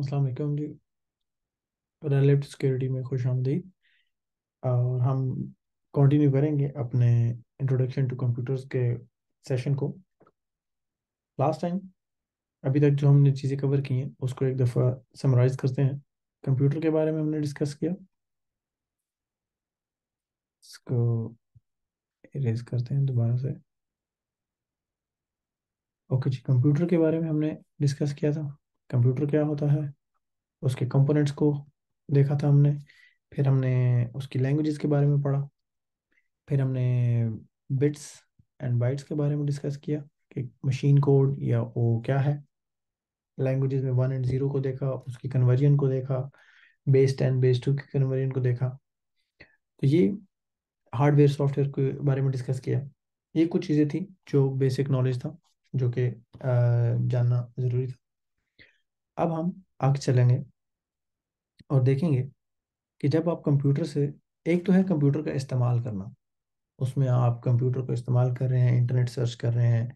असलकम जी relative security में खुश आमदीद और हम कंटिन्यू करेंगे अपने इंट्रोडक्शन टू कंप्यूटर्स के सेशन को लास्ट टाइम अभी तक जो हमने चीज़ें कवर की हैं उसको एक दफ़ा समराइज करते हैं कंप्यूटर के बारे में हमने डिस्कस किया इसको रेज करते हैं दोबारा से ओके जी कंप्यूटर के बारे में हमने डिस्कस किया था कंप्यूटर क्या होता है उसके कंपोनेंट्स को देखा था हमने फिर हमने उसकी लैंग्वेजेस के बारे में पढ़ा फिर हमने बिट्स एंड बाइट्स के बारे में डिस्कस किया कि मशीन कोड या वो क्या है लैंग्वेजेस में वन एंड ज़ीरो को देखा उसकी कन्वर्जन को देखा बेस टेन बेस टू के कन्वर्जन को देखा तो ये हार्डवेयर सॉफ्टवेयर के बारे में डिस्कस किया ये कुछ चीज़ें थी जो बेसिक नॉलेज था जो कि जानना ज़रूरी था अब हम आगे चलेंगे और देखेंगे कि जब आप कंप्यूटर से एक तो है कंप्यूटर का इस्तेमाल करना उसमें आप कंप्यूटर को इस्तेमाल कर रहे हैं इंटरनेट सर्च कर रहे हैं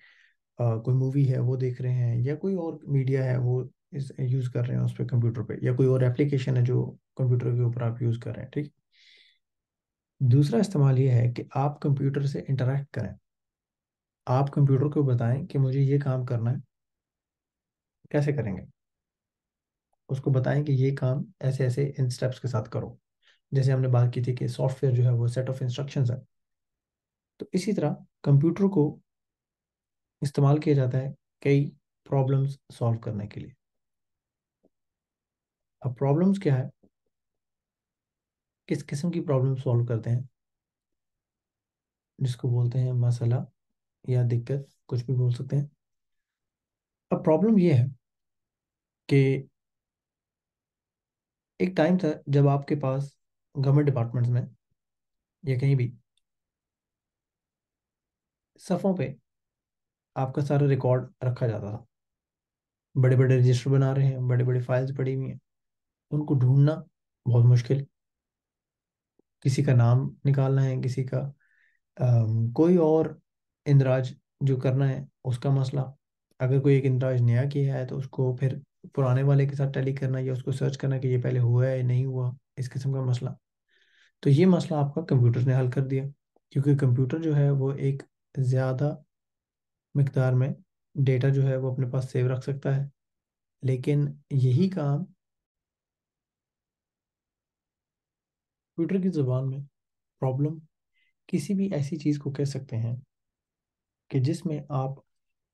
आ, कोई मूवी है वो देख रहे हैं या कोई और मीडिया है वो इस यूज़ कर रहे हैं उस पर कंप्यूटर पे या कोई और एप्लीकेशन है जो कंप्यूटर के ऊपर आप यूज़ कर रहे हैं ठीक दूसरा इस्तेमाल ये है कि आप कंप्यूटर से इंटरेक्ट करें आप कंप्यूटर को बताएं कि मुझे ये काम करना है कैसे करेंगे उसको बताएं कि ये काम ऐसे ऐसे इन स्टेप्स के साथ करो जैसे हमने बात की थी कि सॉफ्टवेयर जो है वो सेट ऑफ इंस्ट्रक्शन है तो इसी तरह कंप्यूटर को इस्तेमाल किया जाता है कई प्रॉब्लम्स सॉल्व करने के लिए अब प्रॉब्लम्स क्या है किस किस्म की प्रॉब्लम सॉल्व करते हैं जिसको बोलते हैं मसला या दिक्कत कुछ भी बोल सकते हैं अब प्रॉब्लम यह है कि एक टाइम था जब आपके पास गवर्नमेंट डिपार्टमेंट्स में या कहीं भी सफ़ों पे आपका सारा रिकॉर्ड रखा जाता था बड़े बड़े रजिस्टर बना रहे हैं बड़े बड़े फाइल्स पड़ी हुई हैं उनको ढूंढना बहुत मुश्किल किसी का नाम निकालना है किसी का आ, कोई और इंदराज जो करना है उसका मसला अगर कोई एक इंदराज नया किया है तो उसको फिर पुराने वाले के साथ टैली करना या उसको सर्च करना कि ये पहले हुआ है या नहीं हुआ इस किस्म का मसला तो ये मसला आपका कंप्यूटर ने हल कर दिया क्योंकि कंप्यूटर जो है वो एक ज़्यादा मकदार में डेटा जो है वो अपने पास सेव रख सकता है लेकिन यही काम कंप्यूटर की जबान में प्रॉब्लम किसी भी ऐसी चीज़ को कह सकते हैं कि जिसमें आप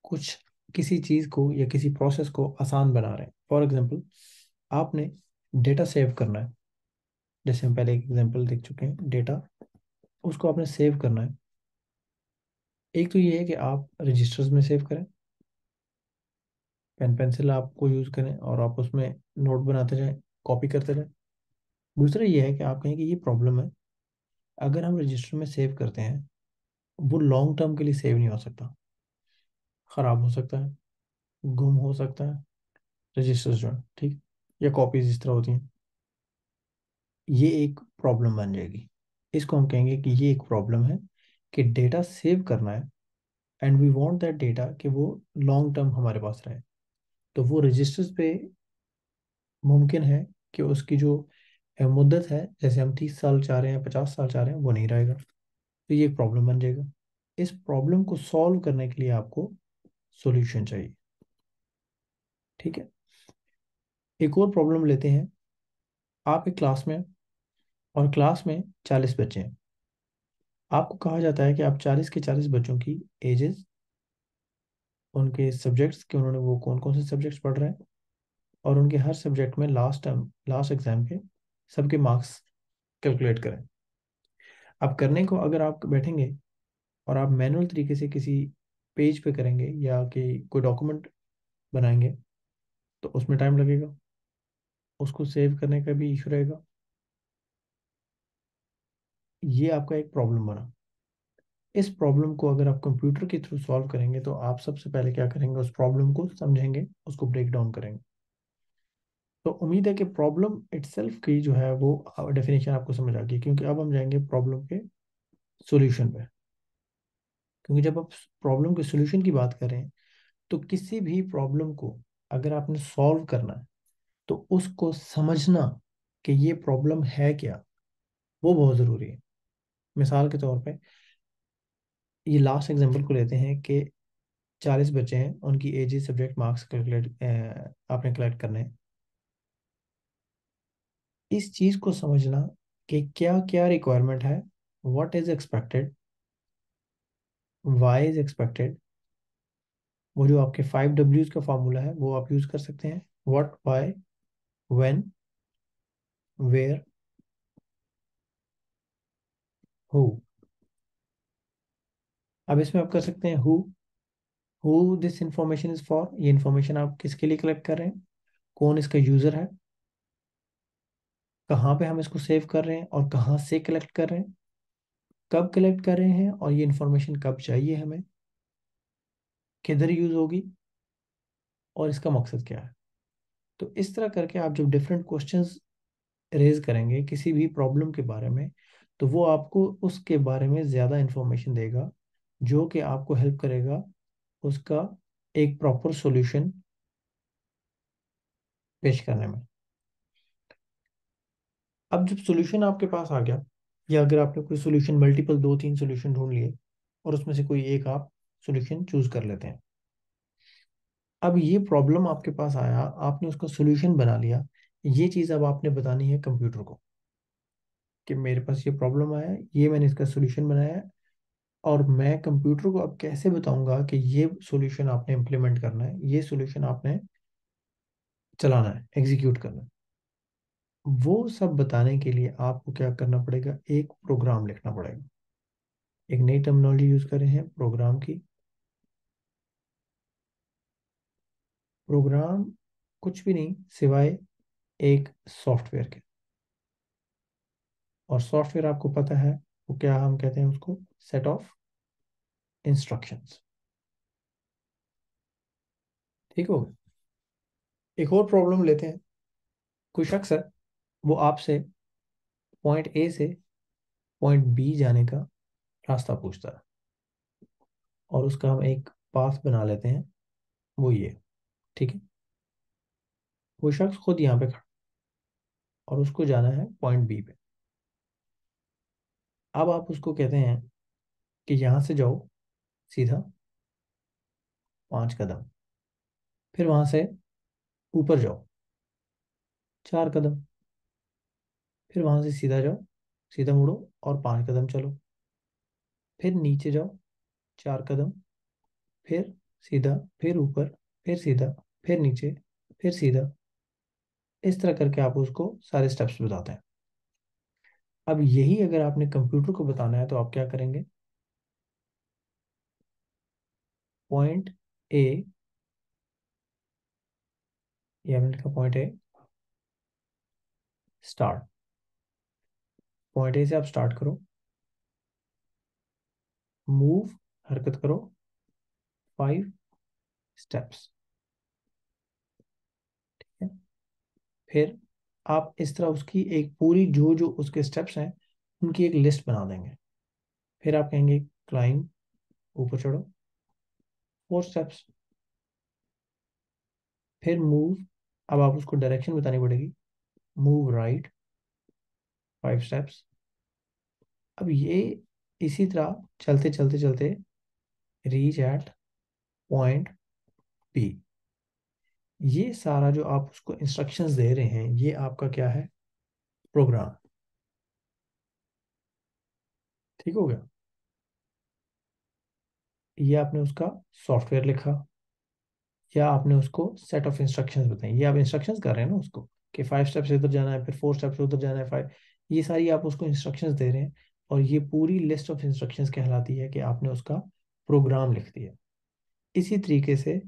कुछ किसी चीज़ को या किसी प्रोसेस को आसान बना रहे हैं फॉर एग्जाम्पल आपने डेटा सेव करना है जैसे हम पहले एक एग्जाम्पल देख चुके हैं डेटा उसको आपने सेव करना है एक तो ये है कि आप रजिस्टर्स में सेव करें पेन पेंसिल आपको यूज़ करें और आप उसमें नोट बनाते जाएं कॉपी करते जाएं दूसरा ये है कि आप कहें कि ये प्रॉब्लम है अगर हम रजिस्टर में सेव करते हैं वो लॉन्ग टर्म के लिए सेव नहीं हो सकता खराब हो सकता है गुम हो सकता है रजिस्टर्स जो है ठीक या कॉपीज इस तरह होती हैं ये एक प्रॉब्लम बन जाएगी इसको हम कहेंगे कि ये एक प्रॉब्लम है कि डेटा सेव करना है and we want that data कि वो लॉन्ग टर्म हमारे पास रहे तो वो रजिस्टर्स पे मुमकिन है कि उसकी जो मुद्दत है जैसे हम तीस साल चाह रहे हैं पचास साल चाह रहे हैं वो नहीं रहेगा तो ये एक प्रॉब्लम बन जाएगा इस प्रॉब्लम को सॉल्व करने के लिए आपको सॉल्यूशन चाहिए ठीक है एक और प्रॉब्लम लेते हैं आप एक क्लास में और क्लास में चालीस बच्चे हैं आपको कहा जाता है कि आप चालीस के चालीस बच्चों की एजेस उनके सब्जेक्ट्स के उन्होंने वो कौन कौन से सब्जेक्ट्स पढ़ रहे हैं और उनके हर सब्जेक्ट में लास्ट टर्म लास्ट एग्जाम के सबके मार्क्स कैलकुलेट करें अब करने को अगर आप बैठेंगे और आप मैनुअल तरीके से किसी पेज पे करेंगे या कि कोई डॉक्यूमेंट बनाएंगे तो उसमें टाइम लगेगा उसको सेव करने का भी इशू रहेगा ये आपका एक प्रॉब्लम बना इस प्रॉब्लम को अगर आप कंप्यूटर के थ्रू सॉल्व करेंगे तो आप सबसे पहले क्या करेंगे उस प्रॉब्लम को समझेंगे उसको ब्रेक डाउन करेंगे तो उम्मीद है कि प्रॉब्लम इट्सल्फ की जो है वो डेफिनेशन आपको समझ आ गई क्योंकि अब हम जाएंगे प्रॉब्लम के सॉल्यूशन पे क्योंकि जब आप प्रॉब्लम के सोल्यूशन की बात करें तो किसी भी प्रॉब्लम को अगर आपने सॉल्व करना है तो उसको समझना कि ये प्रॉब्लम है क्या वो बहुत ज़रूरी है मिसाल के तौर पे ये लास्ट एग्जांपल को लेते हैं कि चालीस बच्चे हैं उनकी एज सब्जेक्ट मार्क्स कैलकुलेट आपने कलेक्ट करने हैं इस चीज़ को समझना कि क्या क्या रिक्वायरमेंट है what is expected why is expected वो जो आपके फाइव डब्ल्यूज का फॉर्मूला है वो आप यूज कर सकते हैं what why when where who अब इसमें आप कर सकते हैं who who this information is for ये इंफॉर्मेशन आप किसके लिए कलेक्ट कर रहे हैं कौन इसका यूजर है कहाँ पे हम इसको सेव कर रहे हैं और कहाँ से कलेक्ट कर रहे हैं कब कलेक्ट कर रहे हैं और ये इन्फॉर्मेशन कब चाहिए हमें किधर यूज़ होगी और इसका मकसद क्या है तो इस तरह करके आप जब डिफरेंट क्वेश्चंस रेज करेंगे किसी भी प्रॉब्लम के बारे में तो वो आपको उसके बारे में ज़्यादा इन्फॉर्मेशन देगा जो कि आपको हेल्प करेगा उसका एक प्रॉपर सॉल्यूशन पेश करने में अब जब सॉल्यूशन आपके पास आ गया या अगर आपने कोई सोल्यूशन मल्टीपल दो तीन सोल्यूशन ढूंढ लिए और उसमें से कोई एक आप सोल्यूशन चूज कर लेते हैं अब ये प्रॉब्लम आपके पास आया आपने उसका सोल्यूशन बना लिया ये चीज़ अब आपने बतानी है कंप्यूटर को कि मेरे पास ये प्रॉब्लम आया ये मैंने इसका सोल्यूशन बनाया है और मैं कंप्यूटर को अब कैसे बताऊंगा कि ये सोल्यूशन आपने इम्प्लीमेंट करना है ये सोल्यूशन आपने चलाना है एग्जीक्यूट करना है वो सब बताने के लिए आपको क्या करना पड़ेगा एक प्रोग्राम लिखना पड़ेगा एक नई टर्मिनोलॉजी यूज कर रहे हैं प्रोग्राम की प्रोग्राम कुछ भी नहीं सिवाय एक सॉफ्टवेयर के और सॉफ्टवेयर आपको पता है वो क्या हम कहते हैं उसको सेट ऑफ इंस्ट्रक्शंस ठीक हो गया एक और प्रॉब्लम लेते हैं कोई शख्स है वो आपसे पॉइंट ए से पॉइंट बी जाने का रास्ता पूछता है और उसका हम एक पाथ बना लेते हैं वो ये ठीक है वो शख्स खुद यहाँ पे खड़ा और उसको जाना है पॉइंट बी पे अब आप उसको कहते हैं कि यहाँ से जाओ सीधा पाँच कदम फिर वहाँ से ऊपर जाओ चार कदम फिर वहां से सीधा जाओ सीधा मुड़ो और पांच कदम चलो फिर नीचे जाओ चार कदम फिर सीधा फिर ऊपर फिर सीधा फिर नीचे फिर सीधा इस तरह करके आप उसको सारे स्टेप्स बताते हैं अब यही अगर आपने कंप्यूटर को बताना है तो आप क्या करेंगे पॉइंट ए का point A start point A से आप स्टार्ट करो मूव हरकत करो फाइव स्टेप्स ठीक है फिर आप इस तरह उसकी एक पूरी जो जो उसके स्टेप्स हैं उनकी एक लिस्ट बना देंगे फिर आप कहेंगे क्लाइम ऊपर चढ़ो फोर स्टेप्स फिर मूव अब आप उसको डायरेक्शन बतानी पड़ेगी मूव राइट फाइव स्टेप्स अब ये इसी तरह चलते चलते चलते रीच एट पॉइंट बी ये सारा जो आप उसको इंस्ट्रक्शंस दे रहे हैं ये आपका क्या है प्रोग्राम ठीक हो गया ये आपने उसका सॉफ्टवेयर लिखा या आपने उसको सेट ऑफ इंस्ट्रक्शंस बताए ये आप इंस्ट्रक्शंस कर रहे हैं ना उसको कि फाइव स्टेप्स इधर जाना है फिर फोर स्टेप्स उधर जाना है फाइव ये सारी आप उसको इंस्ट्रक्शन दे रहे हैं और ये पूरी लिस्ट ऑफ इंस्ट्रक्शन कहलाती है कि आपने उसका प्रोग्राम लिख दिया इसी तरीके से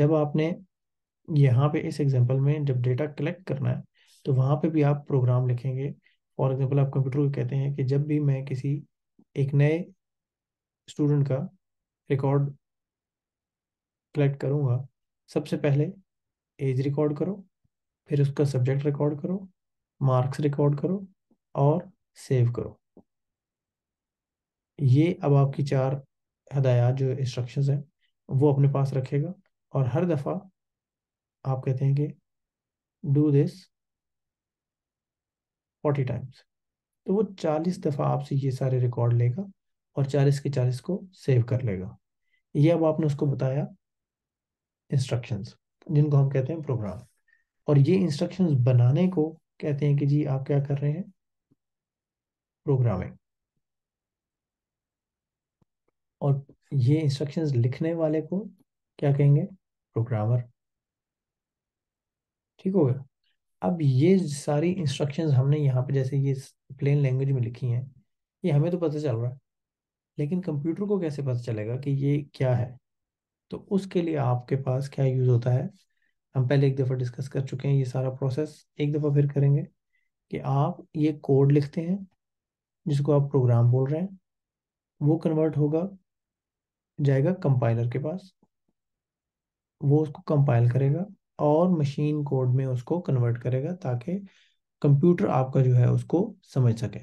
जब आपने यहाँ पे इस एग्ज़ाम्पल में जब डेटा कलेक्ट करना है तो वहाँ पे भी आप प्रोग्राम लिखेंगे फॉर एग्जाम्पल आप कंप्यूटर को कहते हैं कि जब भी मैं किसी एक नए स्टूडेंट का रिकॉर्ड कलेक्ट करूँगा सबसे पहले एज रिकॉर्ड करो फिर उसका सब्जेक्ट रिकॉर्ड करो मार्क्स रिकॉर्ड करो और सेव करो ये अब आपकी चार हदायत जो इंस्ट्रक्शंस हैं वो अपने पास रखेगा और हर दफ़ा आप कहते हैं कि डू दिस फोर्टी टाइम्स तो वो चालीस दफ़ा आपसे ये सारे रिकॉर्ड लेगा और चालीस के चालीस को सेव कर लेगा ये अब आपने उसको बताया इंस्ट्रक्शंस जिनको हम कहते हैं प्रोग्राम और ये इंस्ट्रक्शंस बनाने को कहते हैं कि जी आप क्या कर रहे हैं प्रोग्रामिंग और ये इंस्ट्रक्शंस लिखने वाले को क्या कहेंगे प्रोग्रामर ठीक हो गया अब ये सारी इंस्ट्रक्शंस हमने यहाँ पे जैसे ये प्लेन लैंग्वेज में लिखी हैं ये हमें तो पता चल रहा है लेकिन कंप्यूटर को कैसे पता चलेगा कि ये क्या है तो उसके लिए आपके पास क्या यूज़ होता है हम पहले एक दफ़ा डिस्कस कर चुके हैं ये सारा प्रोसेस एक दफ़ा फिर करेंगे कि आप ये कोड लिखते हैं जिसको आप प्रोग्राम बोल रहे हैं वो कन्वर्ट होगा जाएगा कंपाइलर के पास वो उसको कंपाइल करेगा और मशीन कोड में उसको कन्वर्ट करेगा ताकि कंप्यूटर आपका जो है उसको समझ सके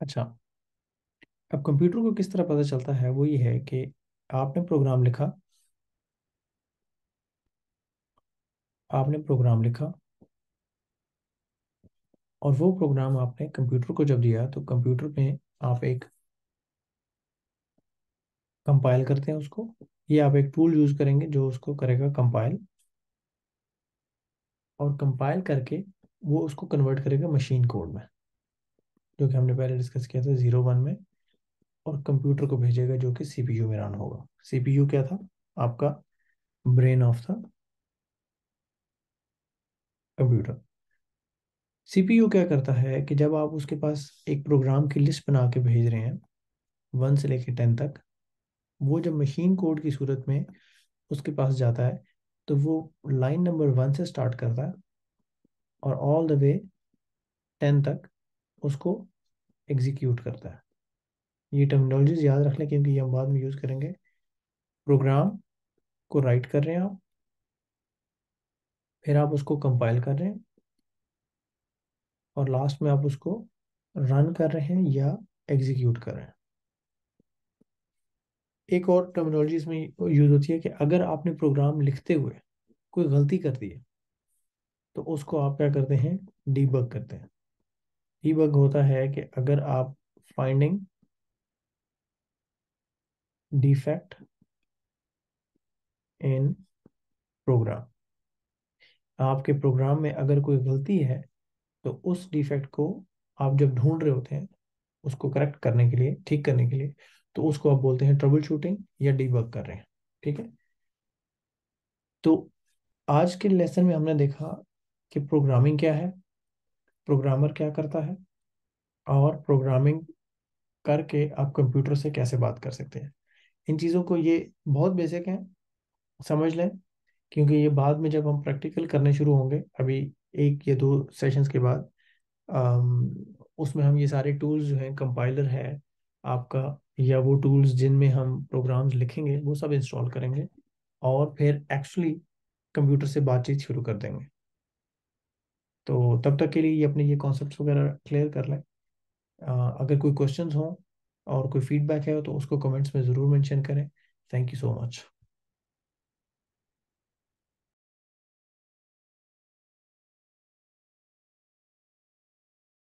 अच्छा अब कंप्यूटर को किस तरह पता चलता है वो ये है कि आपने प्रोग्राम लिखा आपने प्रोग्राम लिखा और वो प्रोग्राम आपने कंप्यूटर को जब दिया तो कंप्यूटर में आप एक कंपाइल करते हैं उसको ये आप एक टूल यूज़ करेंगे जो उसको करेगा कंपाइल और कंपाइल करके वो उसको कन्वर्ट करेगा मशीन कोड में जो कि हमने पहले डिस्कस किया था ज़ीरो वन में और कंप्यूटर को भेजेगा जो कि सीपीयू में रन होगा सीपीयू क्या था आपका ब्रेन ऑफ था कंप्यूटर सीपीयू क्या करता है कि जब आप उसके पास एक प्रोग्राम की लिस्ट बना के भेज रहे हैं वन से लेकर टेन तक वो जब मशीन कोड की सूरत में उसके पास जाता है तो वो लाइन नंबर वन से स्टार्ट करता है और ऑल द वे टेन तक उसको एग्जीक्यूट करता है ये टर्मिनोलॉजीज याद रख लें क्योंकि ये हम बाद में यूज़ करेंगे प्रोग्राम को राइट कर रहे हैं आप फिर आप उसको कंपाइल कर रहे हैं और लास्ट में आप उसको रन कर रहे हैं या एग्जीक्यूट कर रहे हैं एक और टर्मिनोलॉजी इसमें यूज होती है कि अगर आपने प्रोग्राम लिखते हुए कोई गलती कर दी है तो उसको आप क्या करते हैं डीबग करते हैं डीबग होता है कि अगर आप फाइंडिंग डिफेक्ट इन प्रोग्राम आपके प्रोग्राम में अगर कोई गलती है तो उस डिफेक्ट को आप जब ढूंढ रहे होते हैं उसको करेक्ट करने के लिए ठीक करने के लिए तो उसको आप बोलते हैं ट्रबल शूटिंग या डीबग कर रहे हैं ठीक है तो आज के लेसन में हमने देखा कि प्रोग्रामिंग क्या है प्रोग्रामर क्या करता है और प्रोग्रामिंग करके आप कंप्यूटर से कैसे बात कर सकते हैं इन चीज़ों को ये बहुत बेसिक हैं समझ लें क्योंकि ये बाद में जब हम प्रैक्टिकल करने शुरू होंगे अभी एक या दो सेशंस के बाद उसमें हम ये सारे टूल्स जो हैं कंपाइलर है आपका या वो टूल्स जिनमें हम प्रोग्राम्स लिखेंगे वो सब इंस्टॉल करेंगे और फिर एक्चुअली कंप्यूटर से बातचीत शुरू कर देंगे तो तब तक के लिए ये अपने ये कॉन्सेप्ट वगैरह क्लियर कर लें अगर कोई क्वेश्चन हों और कोई फीडबैक है तो उसको कमेंट्स में ज़रूर मेंशन करें थैंक यू सो मच